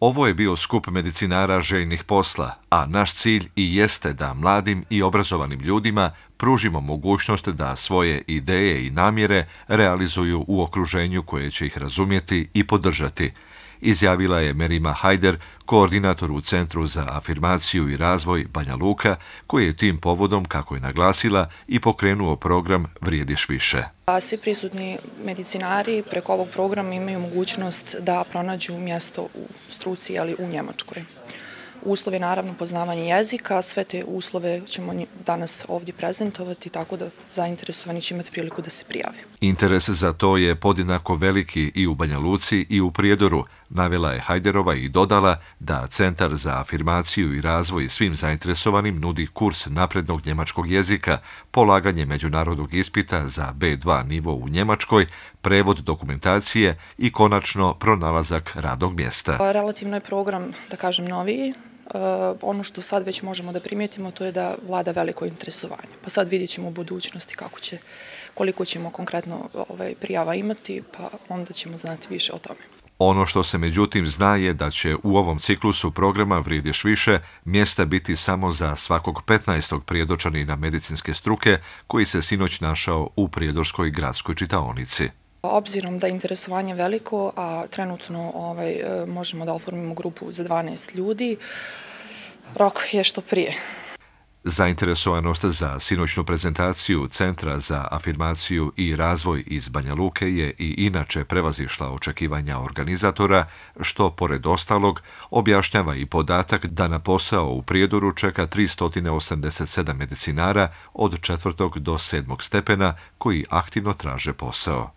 Ovo je bio skup medicinara željnih posla, a naš cilj i jeste da mladim i obrazovanim ljudima pružimo mogućnost da svoje ideje i namjere realizuju u okruženju koje će ih razumjeti i podržati – izjavila je Merima Hajder, koordinator u Centru za afirmaciju i razvoj Banja Luka, koji je tim povodom, kako je naglasila, i pokrenuo program Vrijediš više. Svi prisutni medicinari preko ovog programa imaju mogućnost da pronađu mjesto u struci, ali u Njemačkoj. Uslov je naravno poznavanje jezika, sve te uslove ćemo danas ovdje prezentovati, tako da zainteresovani će imati priliku da se prijave. Interes za to je podjednako veliki i u Banja Luci i u Prijedoru, navjela je Hajderova i dodala da Centar za afirmaciju i razvoj svim zainteresovanim nudi kurs naprednog njemačkog jezika, polaganje međunarodnog ispita za B2 nivo u Njemačkoj, prevod dokumentacije i konačno pronalazak radnog mjesta. Relativno je program, da kažem, noviji, Eh, ono što sad već možemo da primijetimo to je da vlada veliko interesovanje. Pa sad vidjet ćemo u budućnosti kako će, koliko ćemo konkretno ovaj, prijava imati, pa onda ćemo znati više o tome. Ono što se međutim zna je da će u ovom ciklusu programa Vrijediš više mjesta biti samo za svakog 15. prijedočanina medicinske struke koji se sinoć našao u Prijedorskoj gradskoj čitaonici. Pa obzirom da je interesovanje veliko, a trenutno ovaj, e, možemo da oformimo grupu za 12 ljudi, rok je što prije. Zainteresovanost za sinoćnu prezentaciju Centra za afirmaciju i razvoj iz Banja Luke je i inače prevazišla očekivanja organizatora, što pored ostalog objašnjava i podatak da na posao u prijedoru čeka 387 medicinara od 4. do 7. stepena koji aktivno traže posao.